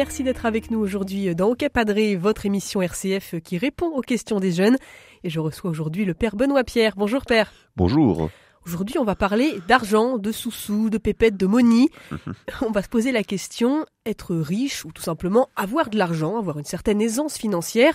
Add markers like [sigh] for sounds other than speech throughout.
Merci d'être avec nous aujourd'hui dans OK Padré, votre émission RCF qui répond aux questions des jeunes. Et je reçois aujourd'hui le père Benoît Pierre. Bonjour père. Bonjour. Aujourd'hui, on va parler d'argent, de sous-sous, de pépettes, de monies. [laughs] on va se poser la question être riche ou tout simplement avoir de l'argent, avoir une certaine aisance financière,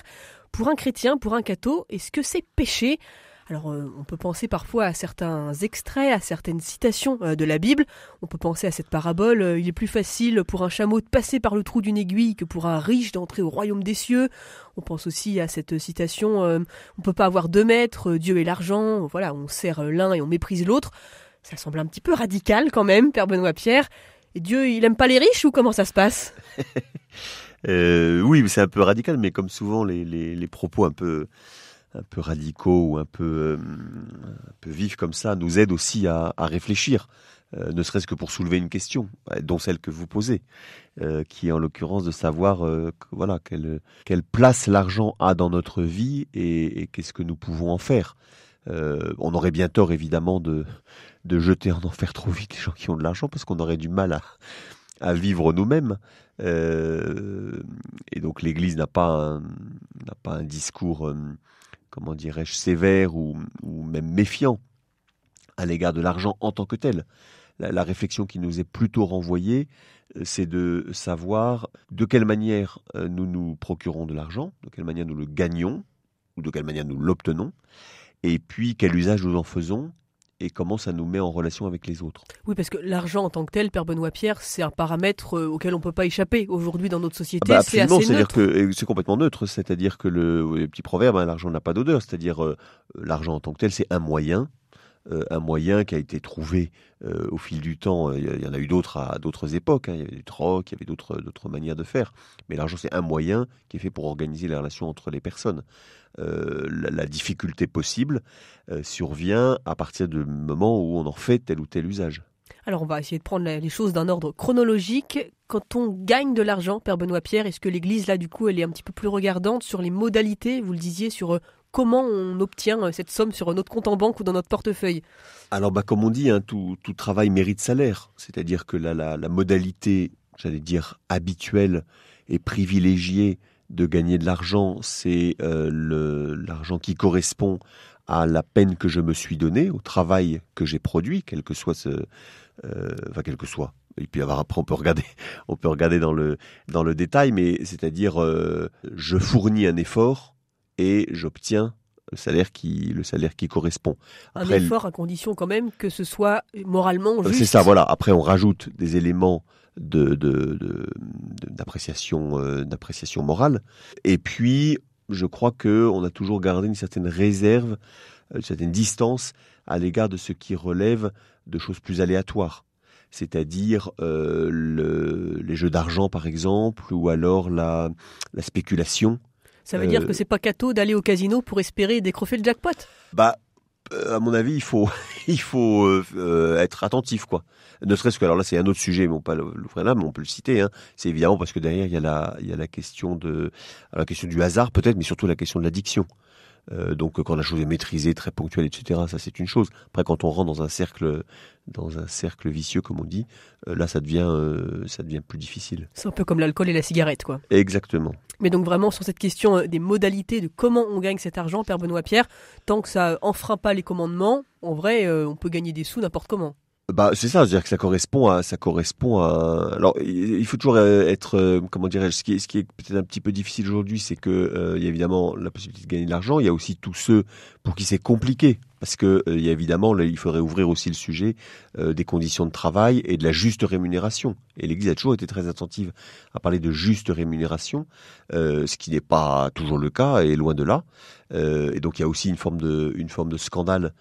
pour un chrétien, pour un catho, est-ce que c'est péché alors euh, on peut penser parfois à certains extraits, à certaines citations euh, de la Bible. On peut penser à cette parabole, euh, il est plus facile pour un chameau de passer par le trou d'une aiguille que pour un riche d'entrer au royaume des cieux. On pense aussi à cette citation, on peut pas avoir deux maîtres, Dieu et l'argent. Voilà, on sert l'un et on méprise l'autre. Ça semble un petit peu radical quand même, Père Benoît Pierre. Et Dieu, il aime pas les riches ou comment ça se passe [laughs] Oui, c'est un peu radical, mais comme souvent les propos un peu un peu radicaux ou un peu, euh, peu vifs comme ça nous aident aussi à, réfléchir, euh, ne serait-ce que pour soulever une question, euh, dont celle que vous posez, qui est en l'occurrence de savoir voilà, quelle, quelle place l'argent a dans notre vie et, qu'est-ce que nous pouvons en faire. on aurait bien tort évidemment de, de jeter en enfer trop vite les gens qui ont de l'argent parce qu'on aurait du mal à, à vivre nous-mêmes. et donc l'Église n'a pas, un, pas un discours comment dirais-je, sévère ou, même méfiant à l'égard de l'argent en tant que tel. la, réflexion qui nous est plutôt renvoyée, euh, c'est de savoir de quelle manière euh, nous nous procurons de l'argent, de quelle manière nous le gagnons, ou de quelle manière nous l'obtenons, et puis quel usage nous en faisons, et comment ça nous met en relation avec les autres. Oui, parce que l'argent en tant que tel, Père Benoît Pierre, c'est un paramètre euh, auquel on ne peut pas échapper aujourd'hui dans notre société. Bah, c'est assez neutre. que c'est complètement neutre. C'est-à-dire que le, petit proverbe, hein, l'argent n'a pas d'odeur. C'est-à-dire euh, l'argent en tant que tel, c'est un moyen euh, un moyen qui a été trouvé euh, au fil du temps. Il y en a eu d'autres à, d'autres époques. Hein. Il y avait du troc, il y avait d'autres, manières de faire. Mais l'argent, c'est un moyen qui est fait pour organiser les relations entre les personnes. Euh, la, difficulté possible survient à partir du moment où on en fait tel ou tel usage. Alors on va essayer de prendre les choses d'un ordre chronologique. Quand on gagne de l'argent, Père Benoît Pierre, est-ce que l'Église, là, du coup, elle est un petit peu plus regardante sur les modalités Vous le disiez, sur comment on obtient euh, cette somme sur notre compte en banque ou dans notre portefeuille Alors, bah, comme on dit, hein, tout, travail mérite salaire. C'est-à-dire que la, modalité, j'allais dire, habituelle et privilégiée de gagner de l'argent, c'est euh, l'argent qui correspond à la peine que je me suis donnée, au travail que j'ai produit, quel que soit ce, euh, enfin quel que soit. Et puis après on peut regarder, [laughs] on peut regarder dans le dans le détail, mais c'est-à-dire euh, je fournis un effort et j'obtiens le salaire qui le salaire qui correspond. un effort à condition quand même que ce soit moralement euh, juste. C'est ça, voilà. Après, on rajoute des éléments de, d'appréciation, euh, d'appréciation morale. Et puis, je crois que on a toujours gardé une certaine réserve, euh, une certaine distance à l'égard de ce qui relève de choses plus aléatoires c'est-à-dire les jeux d'argent par exemple, ou alors la spéculation, ça veut dire euh, que c'est pas cato d'aller au casino pour espérer décrocher le jackpot Bah, euh, à mon avis, il faut, [laughs] il faut euh, être attentif, quoi. Ne serait-ce que, alors là, c'est un autre sujet, mais on peut on peut le citer. Hein. C'est évidemment parce que derrière, il y a la, il y a la question de, la question du hasard peut-être, mais surtout la question de l'addiction. Euh, donc euh, quand la chose est maîtrisée, très ponctuelle, etc., ça c'est une chose. Après quand on rentre dans un cercle, dans un cercle vicieux comme on dit, euh, là ça devient, ça devient plus difficile. C'est un peu comme l'alcool et la cigarette, quoi. Exactement. Mais donc vraiment sur cette question des modalités de comment on gagne cet argent, Père Benoît Pierre, tant que ça enfreint pas les commandements, en vrai, on peut gagner des sous n'importe comment. Bah, c'est ça, c'est-à-dire que ça correspond à, ça correspond à. Alors, il faut toujours euh, être, euh, comment dirais-je, ce qui est, ce qui est peut-être un petit peu difficile aujourd'hui, c'est que euh, il y a évidemment la possibilité de gagner de l'argent. Il y a aussi tous ceux pour qui c'est compliqué, parce que il y a évidemment, il faudrait ouvrir aussi le sujet des conditions de travail et de la juste rémunération. Et l'Église a toujours été très attentive à parler de juste rémunération, ce qui n'est pas toujours le cas et loin de là. et donc, il y a aussi une forme de, une forme de scandale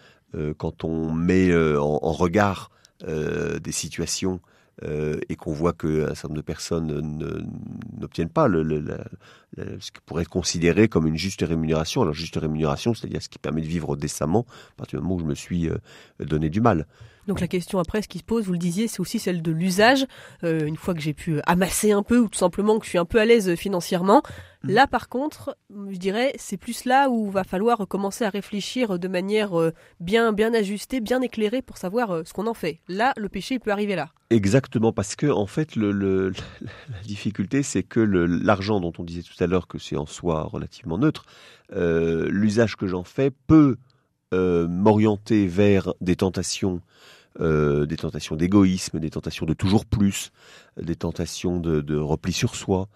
quand on met en regard euh, des situations euh, et qu'on voit qu'un euh, certain nombre de personnes n'obtiennent pas ce qui pourrait être considéré comme une juste rémunération. Alors juste rémunération, c'est-à-dire ce qui permet de vivre décemment à partir du moment où je me suis donné du mal. Donc la question après, ce qui se pose, vous le disiez, c'est aussi celle de l'usage. Euh, une fois que j'ai pu amasser un peu ou tout simplement que je suis un peu à l'aise financièrement, mm. là par contre, je dirais, c'est plus là où il va falloir commencer à réfléchir de manière euh, bien, bien ajustée, bien éclairée pour savoir euh, ce qu'on en fait. Là, le péché il peut arriver là. Exactement, parce que en fait, [laughs] la difficulté, c'est que l'argent dont on disait tout à l'heure que c'est en soi relativement neutre, l'usage que j'en fais peut euh, m'orienter vers des tentations, euh, des tentations d'égoïsme, des tentations de toujours plus, des tentations de, repli sur soi,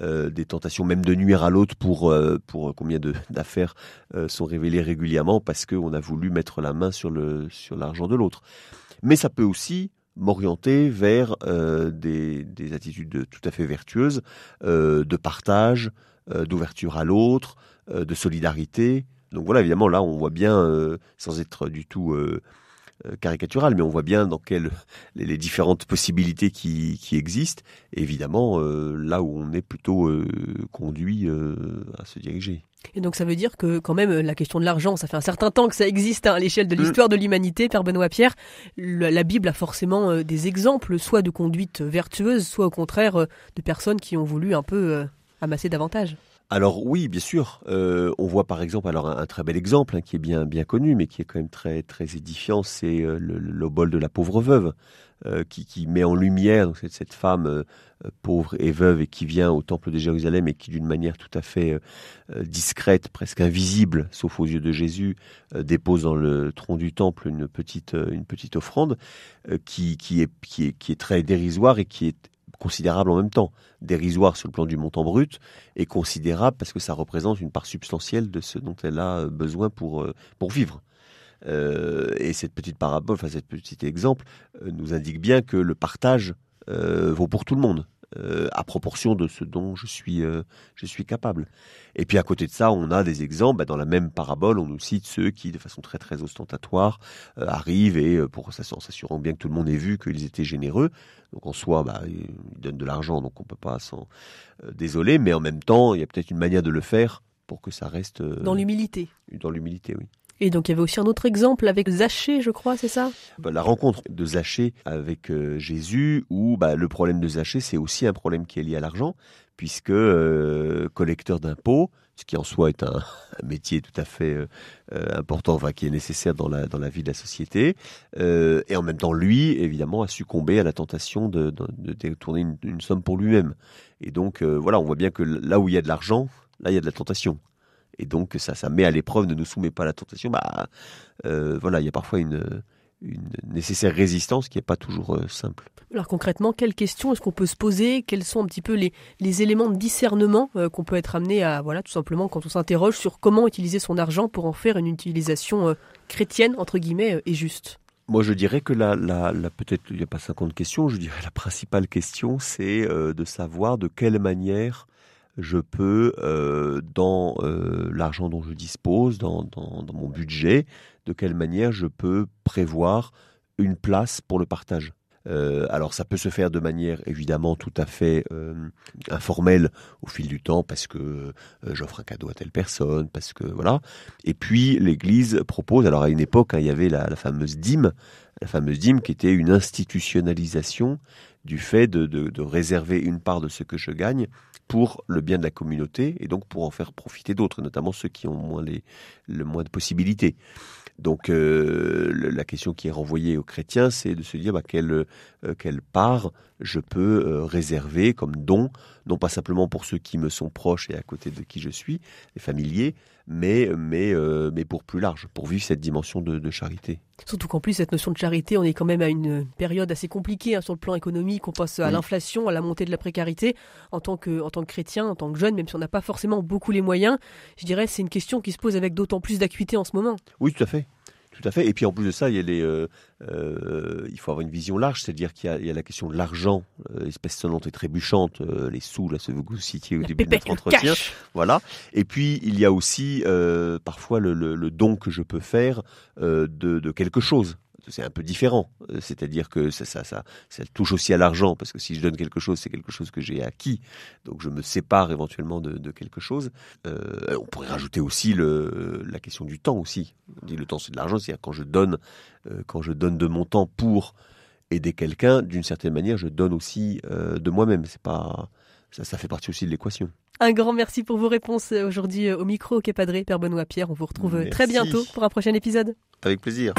euh, des tentations même de nuire à l'autre pour, pour combien [laughs] d'affaires sont révélées régulièrement parce qu'on a voulu mettre la main sur l'argent sur de l'autre. Mais ça peut aussi m'orienter vers des, attitudes tout à fait vertueuses, de partage, d'ouverture à l'autre, de solidarité, donc voilà, évidemment, là, on voit bien, euh, sans être du tout euh, euh, caricatural, mais on voit bien dans quelles les, différentes possibilités qui, existent. évidemment, là où on est plutôt conduit à se diriger. Et donc ça veut dire que quand même la question de l'argent, ça fait un certain temps que ça existe hein, à l'échelle de mm. l'histoire de l'humanité, Père Benoît Pierre. La Bible a forcément des exemples, soit de conduite vertueuse, soit au contraire de personnes qui ont voulu un peu amasser davantage. Alors oui, bien sûr. Euh, on voit par exemple alors un, très bel exemple hein, qui est bien bien connu, mais qui est quand même très très édifiant, c'est l'obol euh, le, de la pauvre veuve, euh, qui, qui, met en lumière cette, cette, femme pauvre et veuve et qui vient au temple de Jérusalem et qui d'une manière tout à fait discrète, presque invisible, sauf aux yeux de Jésus, dépose dans le tronc du temple une petite une petite offrande qui qui est qui est très dérisoire et qui est considérable en même temps, dérisoire sur le plan du montant brut et considérable parce que ça représente une part substantielle de ce dont elle a euh, besoin pour, euh, pour vivre. Euh, et cette petite parabole, enfin, cet petit exemple, nous indique bien que le partage vaut pour tout le monde. Euh, à proportion de ce dont je suis, euh, je suis capable. Et puis à côté de ça, on a des exemples. Bah, dans la même parabole, on nous cite ceux qui, de façon très très ostentatoire, euh, arrivent et pour s'assurant bien que tout le monde ait vu qu'ils étaient généreux. Donc en soi, bah, ils donnent de l'argent, donc on ne peut pas s'en désoler. Mais en même temps, il y a peut-être une manière de le faire pour que ça reste dans l'humilité. Dans l'humilité, oui. Et donc il y avait aussi un autre exemple avec Zaché, je crois, c'est ça bah, La rencontre de Zaché avec euh, Jésus, où bah, le problème de Zaché, c'est aussi un problème qui est lié à l'argent, puisque euh, collecteur d'impôts, ce qui en soi est un, [laughs] métier tout à fait euh, important, enfin, qui est nécessaire dans la, vie de la société. et en même temps, lui, évidemment, a succombé à la tentation de, détourner une, somme pour lui-même. Et donc, voilà, on voit bien que là où il y a de l'argent, là, il y a de la tentation et donc ça, ça met à l'épreuve, ne nous soumet pas à la tentation. Bah, euh, voilà, il y a parfois une, nécessaire résistance qui n'est pas toujours euh, simple. Alors concrètement, quelles questions est-ce qu'on peut se poser Quels sont un petit peu les, éléments de discernement euh, qu'on peut être amené à, voilà, tout simplement quand on s'interroge sur comment utiliser son argent pour en faire une utilisation chrétienne, entre guillemets, et juste moi, je dirais que la, peut-être, il n'y a pas 50 questions, je dirais la principale question, c'est de savoir de quelle manière je peux, euh, dans euh, l'argent dont je dispose, dans, mon budget, de quelle manière je peux prévoir une place pour le partage. Euh, alors ça peut se faire de manière évidemment tout à fait informelle au fil du temps parce que j'offre un cadeau à telle personne, parce que voilà. Et puis l'Église propose, alors à une époque hein, il y avait la fameuse dîme, la fameuse dîme qui était une institutionnalisation du fait de, réserver une part de ce que je gagne pour le bien de la communauté et donc pour en faire profiter d'autres, notamment ceux qui ont moins les, le moins de possibilités. Donc euh, la question qui est renvoyée aux chrétiens, c'est de se dire bah, quelle, euh, quelle part je peux euh, réserver comme don, non pas simplement pour ceux qui me sont proches et à côté de qui je suis, les familiers, mais, mais, euh, mais pour plus large, pour vivre cette dimension de, charité. Surtout qu'en plus, cette notion de charité, on est quand même à une période assez compliquée hein, sur le plan économique. On passe à l'inflation, à la montée de la précarité. En tant que, en tant que chrétien, en tant que jeune, même si on n'a pas forcément beaucoup les moyens, je dirais c'est une question qui se pose avec d'autant plus d'acuité en ce moment. Oui, tout à fait. Tout à fait. Et puis en plus de ça, il, y a les, euh, euh, il faut avoir une vision large, c'est-à-dire qu'il y, a la question de l'argent, euh, espèce sonnante et trébuchante, les sous, là, ce que vous citiez au début de notre entretien. Voilà. Et puis il y a aussi parfois le, don que je peux faire de, quelque chose c'est un peu différent. Euh, c'est-à-dire que ça, touche aussi à l'argent, parce que si je donne quelque chose, c'est quelque chose que j'ai acquis. Donc je me sépare éventuellement de, quelque chose. Euh, on pourrait rajouter aussi la question du temps aussi. On dit le temps, c'est de l'argent, c'est-à-dire quand je donne, euh, quand je donne de mon temps pour aider quelqu'un, d'une certaine manière, je donne aussi de moi-même. C'est pas ça, fait partie aussi de l'équation. Un grand merci pour vos réponses aujourd'hui au micro au Quai Padré, Père Benoît Pierre. On vous retrouve très bientôt pour un prochain épisode. Avec plaisir.